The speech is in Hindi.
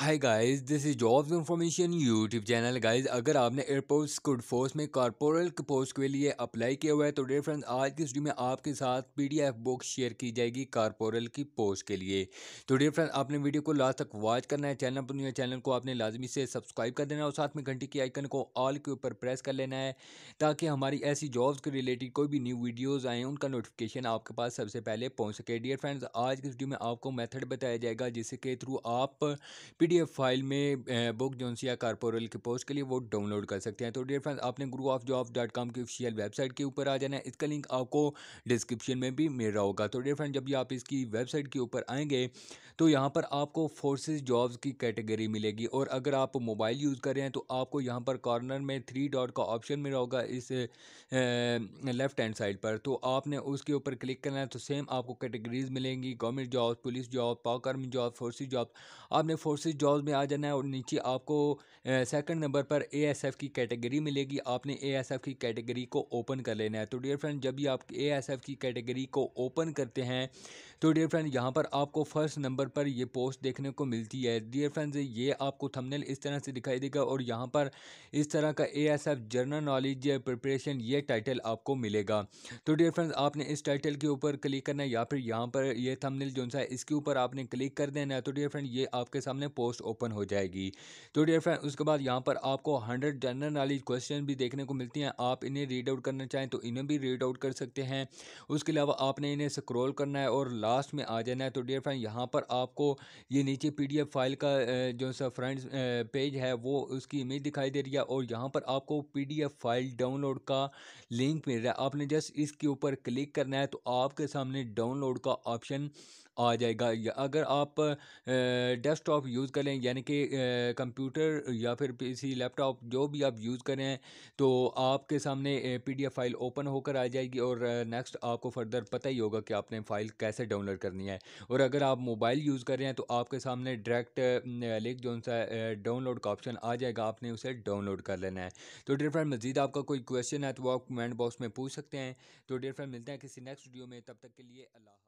hi guys this is jobs information YouTube channel guys अगर आपने एयरपोर्ट गुड फोर्स में कॉर्पोरल पोस्ट के लिए अप्लाई किया हुआ है तो डेयर फ्रेंड्स आज की वीडियो में आपके साथ पीडीएफ बुक शेयर की जाएगी कॉर्पोरल की पोस्ट के लिए तो डेयर फ्रेंड्स आपने वीडियो को लास्ट तक वॉच करना है चैनल पर या चैनल को आपने लाजमी से सब्सक्राइब कर देना है और साथ में घंटी की आइकन को ऑल के ऊपर प्रेस कर लेना है ताकि हमारी ऐसी जॉब्स के रिलेटेड कोई भी न्यू वीडियोज़ आएँ उनका नोटिफिकेशन आपके पास सबसे पहले पहुँच सके डियर फ्रेंड्स आज की वीडियो में आपको मैथड बताया जाएगा जिसके थ्रू आप पीडीएफ फाइल में बुक जोनसिया कारपोरल के पोस्ट के लिए वो डाउनलोड कर सकते हैं तो डियर फ्रेंड्स आपने Guru of job dot com की ऑफिशियल वेबसाइट के ऊपर आ जाना है इसका लिंक आपको डिस्क्रिप्शन में भी मिल रहा होगा तो डियर फ्रेंड जब भी आप इसकी वेबसाइट के ऊपर आएंगे तो यहाँ पर आपको फोर्सेज जॉब्स की कैटेगरी मिलेगी और अगर आप मोबाइल यूज़ कर रहे हैं तो आपको यहाँ पर कॉर्नर में थ्री डॉट का ऑप्शन मिल रहा होगा इस लेफ्ट हैंड साइड पर तो आपने उसके ऊपर क्लिक करना है तो सेम आपको कैटेगरीज मिलेंगी गवर्नमेंट जॉब पुलिस जॉब पाकर्मी जॉब फोर्सेज जॉब आपने फोर्सेज जॉब्स में आ जाना है और नीचे आपको सेकंड नंबर पर एएसएफ की कैटेगरी मिलेगी आपने एएसएफ की कैटेगरी को ओपन कर लेना है तो डियर फ्रेंड जब भी आप एएसएफ की कैटेगरी को ओपन करते हैं तो डियर फ्रेंड यहाँ पर आपको फर्स्ट नंबर पर ये पोस्ट देखने को मिलती है डियर फ्रेंड्स ये आपको थंबनेल इस तरह से दिखाई देगा और यहाँ पर इस तरह का एफ जर्नल नॉलेज प्रिपरेशन ये टाइटल आपको मिलेगा तो डियर फ्रेंड्स आपने इस टाइटल के ऊपर क्लिक करना है या फिर यहाँ पर यह थंबनेल जो सा इसके ऊपर आपने क्लिक कर देना है तो डियर फ्रेंड ये आपके सामने पोस्ट पोस्ट ओपन हो जाएगी तो डियर फ्रेंड उसके बाद यहाँ पर आपको हंड्रेड जनरल नॉलेज क्वेश्चन भी देखने को मिलती हैं आप इन्हें रीड आउट करना चाहें तो इन्हें भी रीड आउट कर सकते हैं उसके अलावा आपने इन्हें स्क्रोल करना है और लास्ट में आ जाना है तो डियर फ्रेंड यहाँ पर आपको ये नीचे पी फाइल का जो सा फ्रेंड पेज है वो उसकी इमेज दिखाई दे रही है और यहाँ पर आपको पी फाइल डाउनलोड का लिंक मिल रहा है आपने जस्ट इसके ऊपर क्लिक करना है तो आपके सामने डाउनलोड का ऑप्शन आ जाएगा या अगर आप डेस्कटॉप यूज़ करें यानी कि कंप्यूटर या फिर किसी लैपटॉप जो भी आप यूज़ करें तो आपके सामने पीडीएफ फाइल ओपन होकर आ जाएगी और नेक्स्ट आपको फर्दर पता ही होगा कि आपने फ़ाइल कैसे डाउनलोड करनी है और अगर आप मोबाइल यूज़ कर रहे हैं तो आपके सामने डायरेक्ट लिंक जो सा डाउनलोड का ऑप्शन आ जाएगा आपने उसे डाउनलोड कर लेना है तो डेयर फ्रेंड मजीद आपका कोई क्वेश्चन है तो आप कमेंट बॉक्स में पूछ सकते हैं तो डेयर फ्रेंड मिलते हैं किसी नेक्स्ट वीडियो में तब तक के लिए अल्लाह